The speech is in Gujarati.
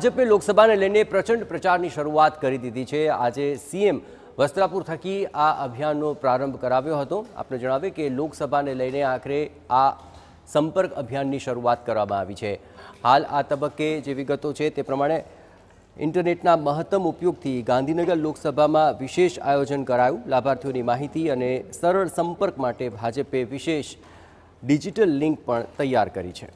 ભાજપે લોકસભાને લઈને પ્રચંડ પ્રચારની શરૂઆત કરી દીધી છે આજે સીએમ વસ્ત્રાપુર થકી આ અભિયાનનો પ્રારંભ કરાવ્યો હતો આપણે જણાવીએ કે લોકસભાને લઈને આખરે આ સંપર્ક અભિયાનની શરૂઆત કરવામાં આવી છે હાલ આ તબક્કે જે વિગતો છે તે પ્રમાણે ઇન્ટરનેટના મહત્તમ ઉપયોગથી ગાંધીનગર લોકસભામાં વિશેષ આયોજન કરાયું લાભાર્થીઓની માહિતી અને સરળ સંપર્ક માટે ભાજપે વિશેષ ડિજિટલ લિંક પણ તૈયાર કરી છે